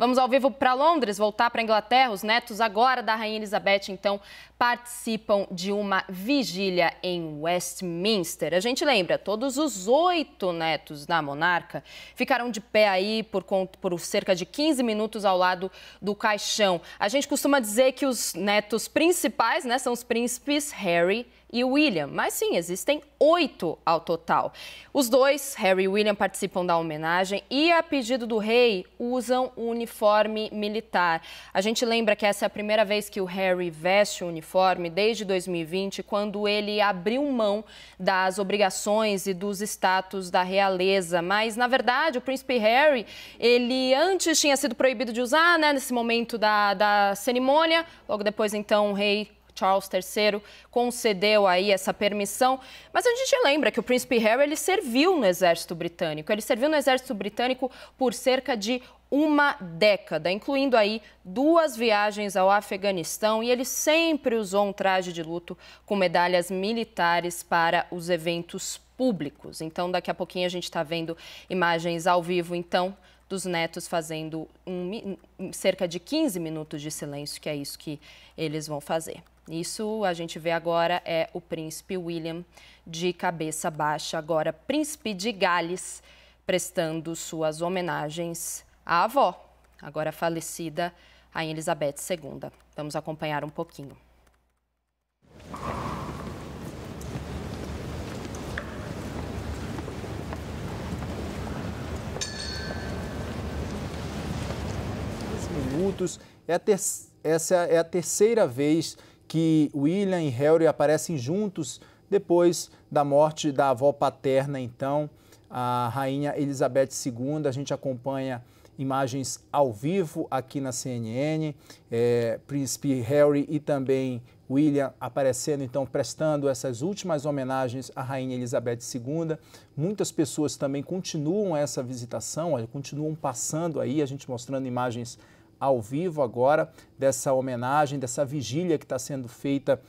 Vamos ao vivo para Londres, voltar para a Inglaterra. Os netos agora da Rainha Elizabeth, então, participam de uma vigília em Westminster. A gente lembra, todos os oito netos da monarca ficaram de pé aí por, por cerca de 15 minutos ao lado do caixão. A gente costuma dizer que os netos principais, né, são os príncipes Harry e William. Mas sim, existem oito ao total. Os dois, Harry e William, participam da homenagem e, a pedido do rei, usam o uniforme militar. A gente lembra que essa é a primeira vez que o Harry veste o uniforme desde 2020, quando ele abriu mão das obrigações e dos status da realeza. Mas, na verdade, o príncipe Harry, ele antes tinha sido proibido de usar, né, nesse momento da, da cerimônia. Logo depois, então, o rei Charles III concedeu aí essa permissão. Mas a gente lembra que o príncipe Harry ele serviu no exército britânico. Ele serviu no exército britânico por cerca de uma década, incluindo aí duas viagens ao Afeganistão, e ele sempre usou um traje de luto com medalhas militares para os eventos públicos. Então, daqui a pouquinho a gente está vendo imagens ao vivo, então, dos netos fazendo um, cerca de 15 minutos de silêncio, que é isso que eles vão fazer. Isso a gente vê agora é o príncipe William de cabeça baixa, agora príncipe de Gales, prestando suas homenagens à avó, agora falecida, a Elizabeth II. Vamos acompanhar um pouquinho. tributos. É a ter... Essa é a terceira vez que William e Harry aparecem juntos depois da morte da avó paterna, então, a rainha Elizabeth II. A gente acompanha imagens ao vivo aqui na CNN. É, Príncipe Harry e também William aparecendo, então, prestando essas últimas homenagens à Rainha Elizabeth II. Muitas pessoas também continuam essa visitação, continuam passando aí, a gente mostrando imagens ao vivo agora dessa homenagem, dessa vigília que está sendo feita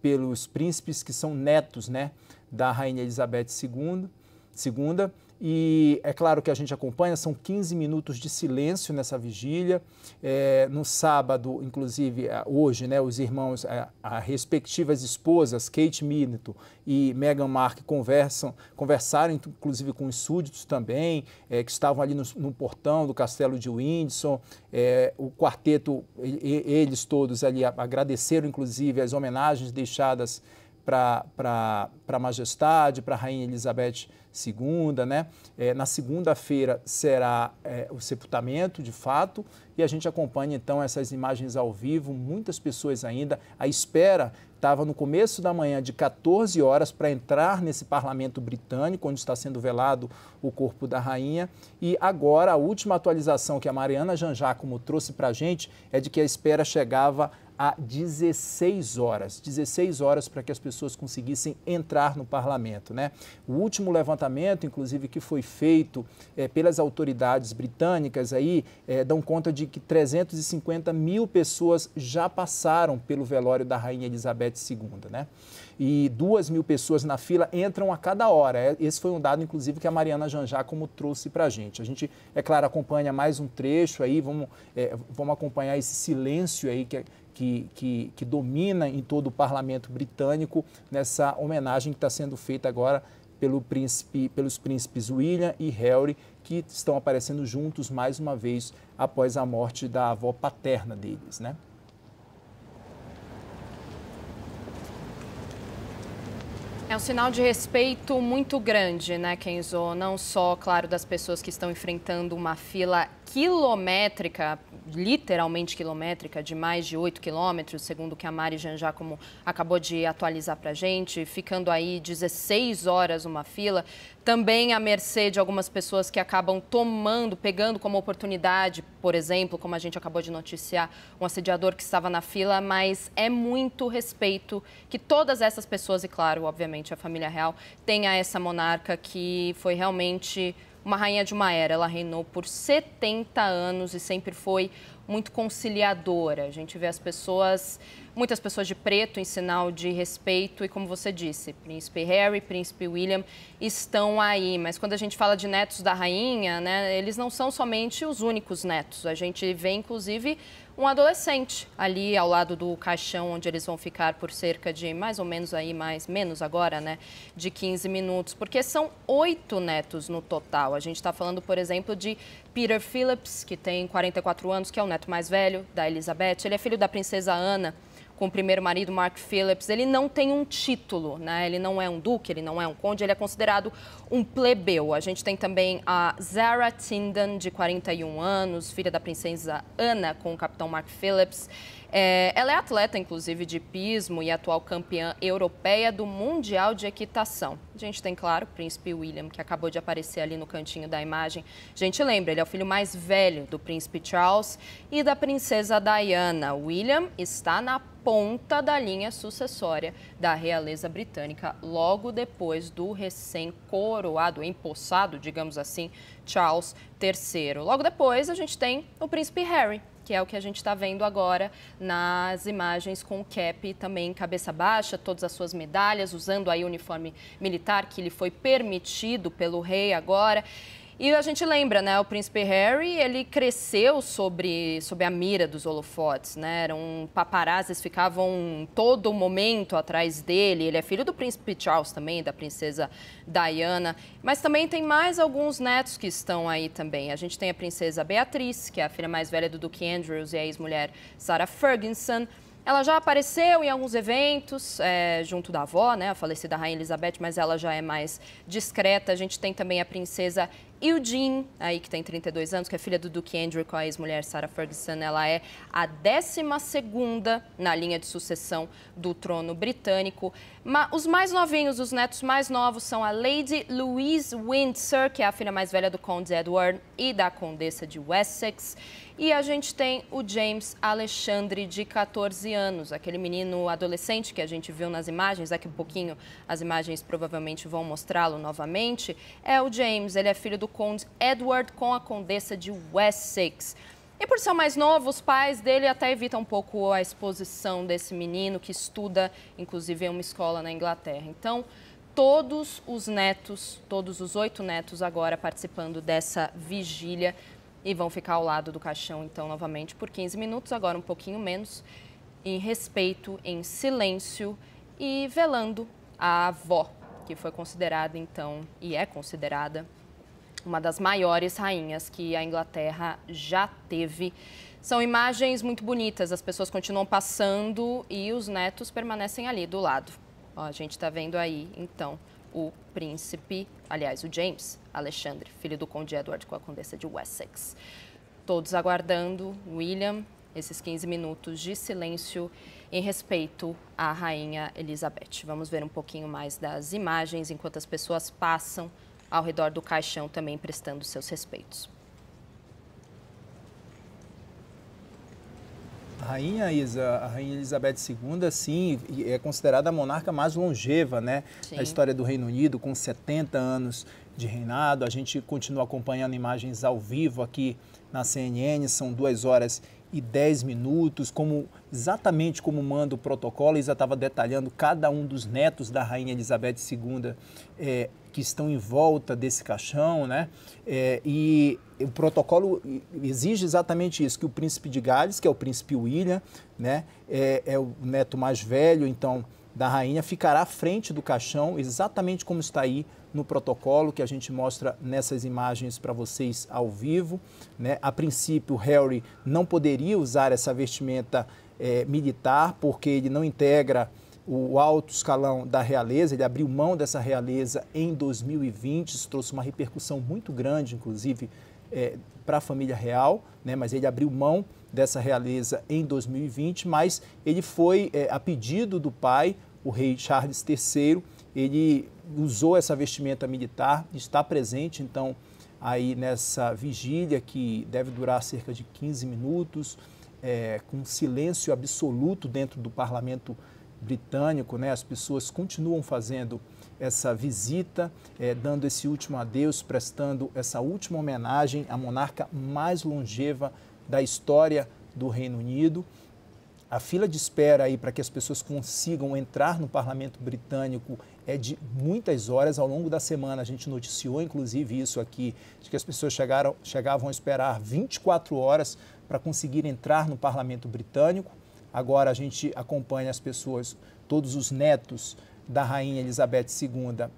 pelos príncipes que são netos né, da Rainha Elizabeth II. Segunda, e é claro que a gente acompanha, são 15 minutos de silêncio nessa vigília. É, no sábado, inclusive é, hoje, né, os irmãos, é, a, respectivas esposas, Kate Middleton e Meghan Mark, conversam, conversaram inclusive com os súditos também, é, que estavam ali no, no, portão do castelo de Windsor. É, o quarteto, eles todos ali agradeceram inclusive as homenagens deixadas para a Majestade, para a Rainha Elizabeth segunda, né? É, na segunda-feira será é, o sepultamento, de fato, e a gente acompanha então essas imagens ao vivo. Muitas pessoas ainda à espera. Estava no começo da manhã de 14 horas para entrar nesse parlamento britânico, onde está sendo velado o corpo da rainha. E agora, a última atualização que a Mariana como trouxe para a gente é de que a espera chegava a 16 horas, 16 horas para que as pessoas conseguissem entrar no parlamento. Né? O último levantamento, inclusive, que foi feito é, pelas autoridades britânicas aí, é, dão conta de que 350 mil pessoas já passaram pelo velório da Rainha Elizabeth II. Né? E 2 mil pessoas na fila entram a cada hora. É, esse foi um dado, inclusive, que a Mariana Janjá como trouxe para a gente. A gente, é claro, acompanha mais um trecho aí, vamos, é, vamos acompanhar esse silêncio aí que, que, que, que domina em todo o parlamento britânico nessa homenagem que está sendo feita agora pelo príncipe, pelos príncipes William e Harry, que estão aparecendo juntos mais uma vez após a morte da avó paterna deles, né? É um sinal de respeito muito grande, né, Kenzo? Não só, claro, das pessoas que estão enfrentando uma fila quilométrica, literalmente quilométrica, de mais de 8 quilômetros, segundo que a Mari Giangiacomo acabou de atualizar para a gente, ficando aí 16 horas uma fila. Também à mercê de algumas pessoas que acabam tomando, pegando como oportunidade, por exemplo, como a gente acabou de noticiar, um assediador que estava na fila, mas é muito respeito que todas essas pessoas, e claro, obviamente, a família real, tenha essa monarca que foi realmente uma rainha de uma era. Ela reinou por 70 anos e sempre foi muito conciliadora. A gente vê as pessoas muitas pessoas de preto em sinal de respeito e como você disse, príncipe Harry, príncipe William estão aí, mas quando a gente fala de netos da rainha, né, eles não são somente os únicos netos. A gente vê inclusive um adolescente ali ao lado do caixão onde eles vão ficar por cerca de mais ou menos aí, mais menos agora, né? De 15 minutos, porque são oito netos no total. A gente está falando, por exemplo, de Peter Phillips, que tem 44 anos, que é o neto mais velho da Elizabeth. Ele é filho da princesa Ana com o primeiro marido, Mark Phillips, ele não tem um título, né? Ele não é um duque, ele não é um conde, ele é considerado um plebeu. A gente tem também a Zara Tindon, de 41 anos, filha da princesa Ana com o capitão Mark Phillips. É, ela é atleta, inclusive, de pismo e atual campeã europeia do Mundial de Equitação. A gente tem, claro, o príncipe William, que acabou de aparecer ali no cantinho da imagem. A gente lembra, ele é o filho mais velho do príncipe Charles e da princesa Diana. William está na ponta da linha sucessória da realeza britânica, logo depois do recém-coroado, empossado, digamos assim, Charles III. Logo depois, a gente tem o príncipe Harry, que é o que a gente está vendo agora nas imagens com o cap também cabeça baixa, todas as suas medalhas, usando aí o uniforme militar que lhe foi permitido pelo rei agora. E a gente lembra, né? O príncipe Harry, ele cresceu sobre, sobre a mira dos holofotes, né? Eram paparazzis, ficavam todo momento atrás dele. Ele é filho do príncipe Charles também, da princesa Diana. Mas também tem mais alguns netos que estão aí também. A gente tem a princesa Beatriz, que é a filha mais velha do Duke Andrews e a ex-mulher Sarah Ferguson. Ela já apareceu em alguns eventos é, junto da avó, né, a falecida Rainha Elizabeth, mas ela já é mais discreta. A gente tem também a princesa e o Jean, aí que tem 32 anos, que é filha do Duke Andrew com a ex-mulher Sarah Ferguson, ela é a 12 na linha de sucessão do trono britânico. Mas os mais novinhos, os netos mais novos, são a Lady Louise Windsor, que é a filha mais velha do Conde Edward e da Condessa de Wessex. E a gente tem o James Alexandre, de 14 anos, aquele menino adolescente que a gente viu nas imagens, daqui a um pouquinho as imagens provavelmente vão mostrá-lo novamente. É o James, ele é filho do conde Edward com a condessa de Wessex. E por ser mais novo, os pais dele até evitam um pouco a exposição desse menino que estuda, inclusive, em uma escola na Inglaterra. Então, todos os netos, todos os oito netos agora participando dessa vigília e vão ficar ao lado do caixão, então, novamente por 15 minutos, agora um pouquinho menos, em respeito, em silêncio e velando a avó, que foi considerada, então, e é considerada uma das maiores rainhas que a Inglaterra já teve. São imagens muito bonitas, as pessoas continuam passando e os netos permanecem ali do lado. Ó, a gente está vendo aí, então, o príncipe, aliás, o James Alexandre, filho do conde Edward com a condessa de Wessex. Todos aguardando William esses 15 minutos de silêncio em respeito à rainha Elizabeth. Vamos ver um pouquinho mais das imagens enquanto as pessoas passam ao redor do caixão também prestando seus respeitos. rainha, Isa, a rainha Elizabeth II, sim, é considerada a monarca mais longeva, né? Sim. A história do Reino Unido, com 70 anos de reinado. A gente continua acompanhando imagens ao vivo aqui na CNN, são duas horas e 10 minutos, como exatamente como manda o protocolo. Isa estava detalhando cada um dos netos da Rainha Elizabeth II. É, eh, que estão em volta desse caixão, né? É, e o protocolo exige exatamente isso, que o príncipe de Gales, que é o príncipe William, né? é, é o neto mais velho, então da rainha ficará à frente do caixão, exatamente como está aí no protocolo que a gente mostra nessas imagens para vocês ao vivo. Né? A princípio, Harry não poderia usar essa vestimenta é, militar, porque ele não integra o alto escalão da realeza, ele abriu mão dessa realeza em 2020, isso trouxe uma repercussão muito grande, inclusive, é, para a família real, né, mas ele abriu mão dessa realeza em 2020, mas ele foi, é, a pedido do pai, o rei Charles III, ele usou essa vestimenta militar, está presente, então, aí nessa vigília que deve durar cerca de 15 minutos, é, com silêncio absoluto dentro do parlamento britânico, né? As pessoas continuam fazendo essa visita, eh, dando esse último adeus, prestando essa última homenagem à monarca mais longeva da história do Reino Unido. A fila de espera aí para que as pessoas consigam entrar no Parlamento Britânico é de muitas horas ao longo da semana. A gente noticiou, inclusive, isso aqui, de que as pessoas chegaram, chegavam a esperar 24 horas para conseguir entrar no Parlamento Britânico. Agora a gente acompanha as pessoas, todos os netos da rainha Elizabeth II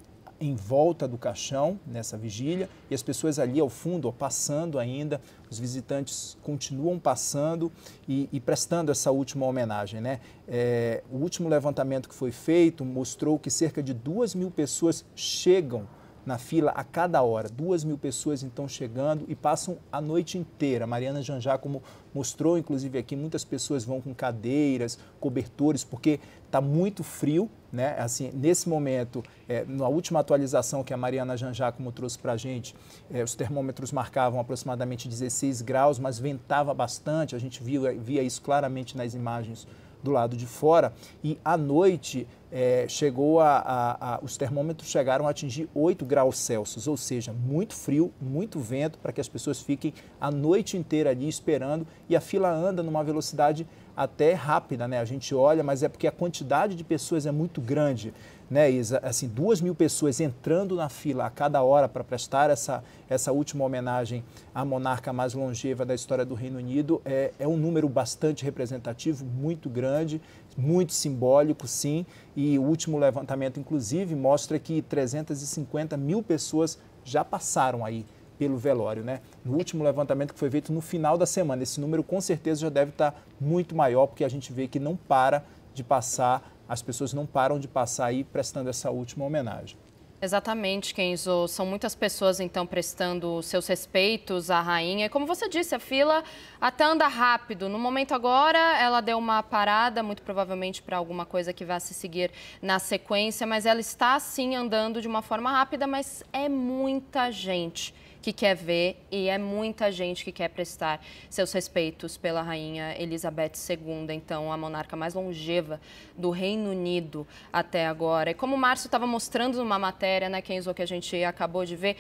em volta do caixão nessa vigília e as pessoas ali ao fundo ó, passando ainda, os visitantes continuam passando e, e prestando essa última homenagem. Né? É, o último levantamento que foi feito mostrou que cerca de duas mil pessoas chegam na fila a cada hora. Duas mil pessoas então chegando e passam a noite inteira. Mariana Janjá, como mostrou inclusive aqui, muitas pessoas vão com cadeiras, cobertores, porque está muito frio, né? Assim, nesse momento, é, na última atualização que a Mariana Janjá trouxe para a gente, é, os termômetros marcavam aproximadamente 16 graus, mas ventava bastante. A gente via, via isso claramente nas imagens do lado de fora. E à noite é, chegou a, a, a, os termômetros chegaram a atingir 8 graus Celsius, ou seja, muito frio, muito vento, para que as pessoas fiquem a noite inteira ali esperando e a fila anda numa velocidade até rápida, né? A gente olha, mas é porque a quantidade de pessoas é muito grande né, Isa? Assim, duas mil pessoas entrando na fila a cada hora para prestar essa, essa última homenagem à monarca mais longeva da história do Reino Unido é, é um número bastante representativo, muito grande, muito simbólico, sim. E o último levantamento, inclusive, mostra que 350 mil pessoas já passaram aí pelo velório, né? No último levantamento que foi feito no final da semana, esse número com certeza já deve estar tá muito maior, porque a gente vê que não para de passar as pessoas não param de passar aí prestando essa última homenagem. Exatamente, Kenzo. São muitas pessoas, então, prestando seus respeitos à rainha. E como você disse, a fila até anda rápido. No momento agora, ela deu uma parada, muito provavelmente para alguma coisa que vai se seguir na sequência, mas ela está, sim, andando de uma forma rápida, mas é muita gente que quer ver e é muita gente que quer prestar seus respeitos pela rainha Elizabeth II, então a monarca mais longeva do Reino Unido até agora. E como o Márcio estava mostrando numa matéria, né, Kenzo, que a gente acabou de ver,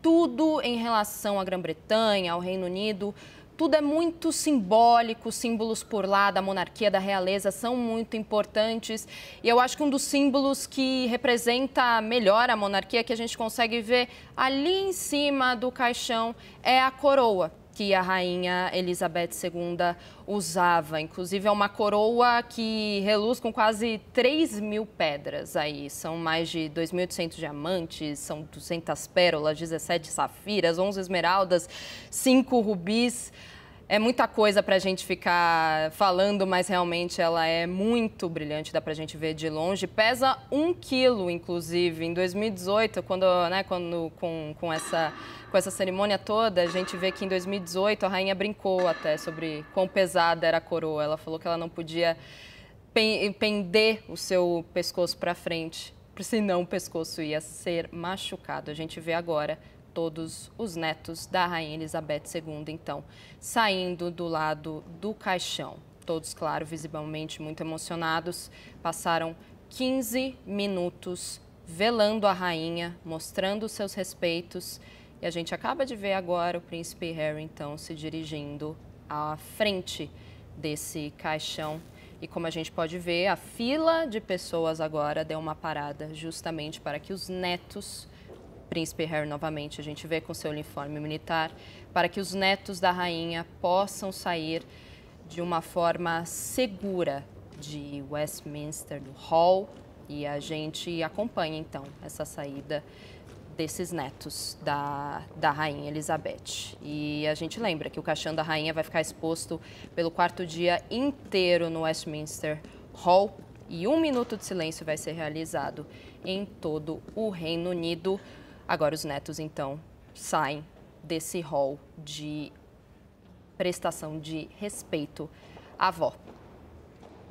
tudo em relação à Grã-Bretanha, ao Reino Unido, tudo é muito simbólico, os símbolos por lá da monarquia, da realeza são muito importantes. E eu acho que um dos símbolos que representa melhor a monarquia que a gente consegue ver ali em cima do caixão é a coroa que a rainha Elizabeth II usava. Inclusive, é uma coroa que reluz com quase 3 mil pedras aí. São mais de 2.800 diamantes, são 200 pérolas, 17 safiras, 11 esmeraldas, 5 rubis é muita coisa para a gente ficar falando, mas realmente ela é muito brilhante, dá para a gente ver de longe. Pesa um quilo, inclusive. Em 2018, quando, né, quando com, com, essa, com essa cerimônia toda, a gente vê que em 2018 a rainha brincou até sobre quão pesada era a coroa. Ela falou que ela não podia pender o seu pescoço para frente, senão o pescoço ia ser machucado. A gente vê agora todos os netos da Rainha Elizabeth II, então, saindo do lado do caixão. Todos, claro, visivelmente muito emocionados, passaram 15 minutos velando a rainha, mostrando seus respeitos. E a gente acaba de ver agora o príncipe Harry, então, se dirigindo à frente desse caixão e como a gente pode ver, a fila de pessoas agora deu uma parada justamente para que os netos príncipe Harry novamente, a gente vê com seu uniforme militar, para que os netos da rainha possam sair de uma forma segura de Westminster, do Hall, e a gente acompanha então essa saída desses netos da, da rainha Elizabeth. E a gente lembra que o caixão da rainha vai ficar exposto pelo quarto dia inteiro no Westminster Hall e um minuto de silêncio vai ser realizado em todo o Reino Unido. Agora os netos, então, saem desse rol de prestação de respeito à avó.